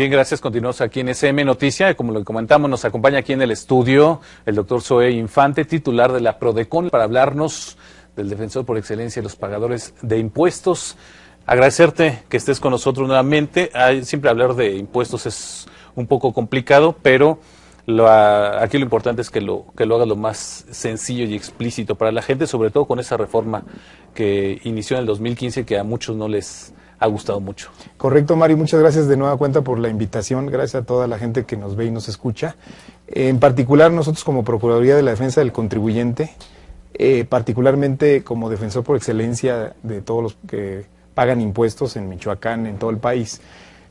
Bien, gracias. Continuamos aquí en SM Noticia. Como lo comentamos, nos acompaña aquí en el estudio el doctor Zoe Infante, titular de la PRODECON, para hablarnos del defensor por excelencia de los pagadores de impuestos. Agradecerte que estés con nosotros nuevamente. siempre hablar de impuestos es un poco complicado, pero lo, ah, aquí lo importante es que lo, que lo hagas lo más sencillo y explícito para la gente, sobre todo con esa reforma que inició en el 2015 que a muchos no les ha gustado mucho. Correcto, Mario. Muchas gracias de nueva cuenta por la invitación. Gracias a toda la gente que nos ve y nos escucha. En particular, nosotros como Procuraduría de la Defensa del Contribuyente, eh, particularmente como defensor por excelencia de todos los que pagan impuestos en Michoacán, en todo el país.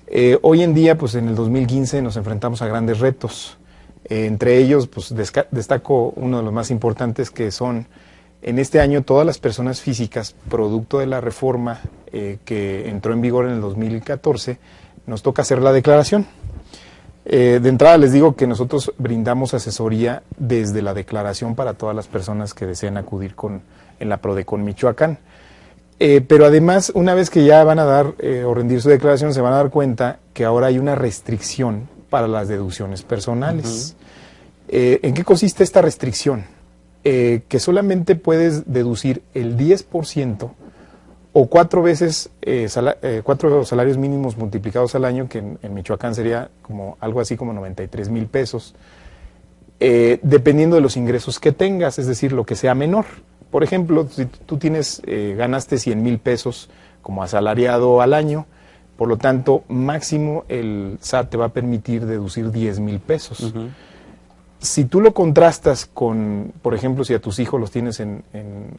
Eh, hoy en día, pues en el 2015 nos enfrentamos a grandes retos. Eh, entre ellos, pues destaco uno de los más importantes que son en este año todas las personas físicas, producto de la reforma eh, que entró en vigor en el 2014, nos toca hacer la declaración. Eh, de entrada les digo que nosotros brindamos asesoría desde la declaración para todas las personas que deseen acudir con, en la PRODECON Michoacán. Eh, pero además, una vez que ya van a dar o rendir su declaración, se van a dar cuenta que ahora hay una restricción para las deducciones personales. ¿En qué consiste esta restricción? que solamente puedes deducir el 10% o cuatro veces eh, eh, cuatro salarios mínimos multiplicados al año, que en, Michoacán sería como algo así como 93 mil pesos, eh, dependiendo de los ingresos que tengas, es decir, lo que sea menor. Por ejemplo, si tú tienes, ganaste 100 mil pesos como asalariado al año, por lo tanto, máximo el SAT te va a permitir deducir 10 mil pesos. Si tú lo contrastas con, por ejemplo, si a tus hijos los tienes en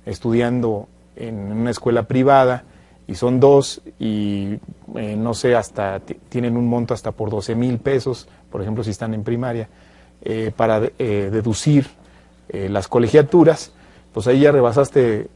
estudiando en una escuela privada y son dos y eh, no sé, hasta tienen un monto hasta por 12 mil pesos, por ejemplo, si están en primaria, eh, para eh, deducir las colegiaturas, pues ahí ya rebasaste,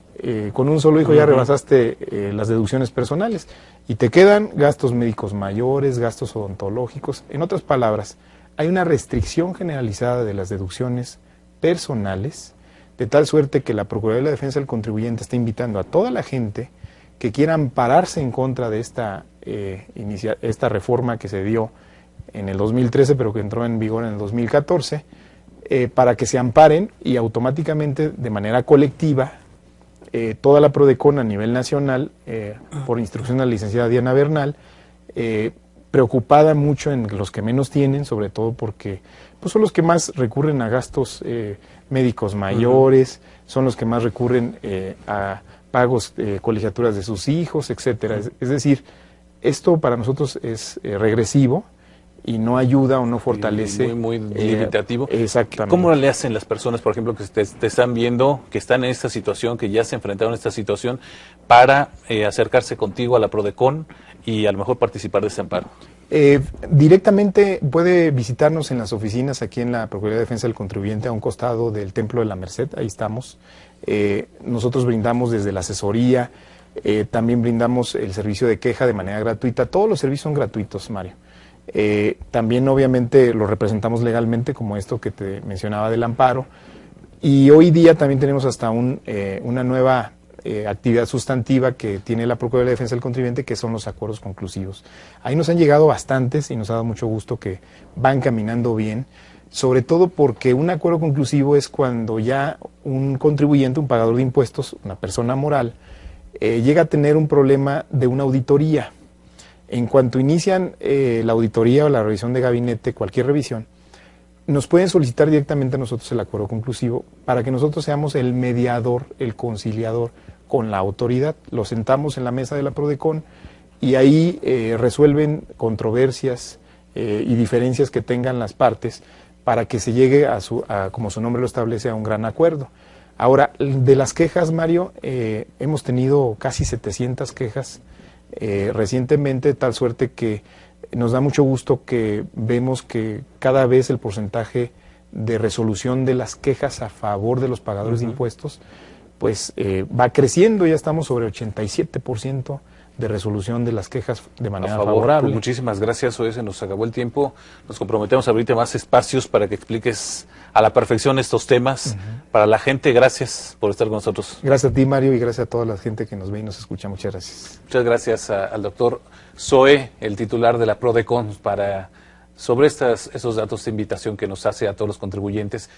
con un solo hijo ya rebasaste las deducciones personales y te quedan gastos médicos mayores, gastos odontológicos. En otras palabras, hay una restricción generalizada de las deducciones personales de tal suerte que la Procuraduría de la Defensa del Contribuyente está invitando a toda la gente que quiera ampararse en contra de esta, eh, esta reforma que se dio en el 2013, pero que entró en vigor en el 2014, eh, para que se amparen y automáticamente, de manera colectiva, eh, toda la PRODECON a nivel nacional, por instrucción de la licenciada Diana Bernal, preocupada mucho en los que menos tienen, sobre todo porque pues, son los que más recurren a gastos eh, médicos mayores, son los que más recurren eh, a pagos, eh, colegiaturas de sus hijos, etcétera. es, decir, esto para nosotros es regresivo, y no ayuda o no fortalece. Muy, muy, eh, limitativo. Exactamente. ¿Cómo le hacen las personas, por ejemplo, que te, están viendo, que están en esta situación, que ya se enfrentaron a esta situación, para eh, acercarse contigo a la Prodecon y a lo mejor participar de ese amparo? Eh, directamente puede visitarnos en las oficinas aquí en la Procuraduría de Defensa del Contribuyente, a un costado del Templo de la Merced, ahí estamos. nosotros brindamos desde la asesoría, también brindamos el servicio de queja de manera gratuita. Todos los servicios son gratuitos, Mario. Eh, también obviamente lo representamos legalmente, como esto que te mencionaba del amparo. Y hoy día también tenemos hasta eh, una nueva eh, actividad sustantiva que tiene la Procuraduría de Defensa del Contribuyente, que son los acuerdos conclusivos. Ahí nos han llegado bastantes y nos ha dado mucho gusto que van caminando bien, sobre todo porque un acuerdo conclusivo es cuando ya un contribuyente, un pagador de impuestos, una persona moral, eh, llega a tener un problema de una auditoría en cuanto inician eh, la auditoría o la revisión de gabinete, cualquier revisión, nos pueden solicitar directamente a nosotros el acuerdo conclusivo para que nosotros seamos el mediador, el conciliador con la autoridad. Lo sentamos en la mesa de la PRODECON y ahí eh, resuelven controversias eh, y diferencias que tengan las partes para que se llegue a, su, como su nombre lo establece, a un gran acuerdo. Ahora, de las quejas, Mario, hemos tenido casi 700 quejas eh, recientemente, tal suerte que nos da mucho gusto que vemos que cada vez el porcentaje de resolución de las quejas a favor de los pagadores de impuestos, pues eh, va creciendo, ya estamos sobre 87% de resolución de las quejas de manera pues, favorable. muchísimas gracias, hoy se nos acabó el tiempo. Nos comprometemos a abrirte más espacios para que expliques a la perfección estos temas. Para la gente, gracias por estar con nosotros. Gracias a ti, Mario, y gracias a toda la gente que nos ve y nos escucha. Muchas gracias. Muchas gracias al doctor Zoe, el titular de la PRODECON, para, sobre estas, esos datos de invitación que nos hace a todos los contribuyentes.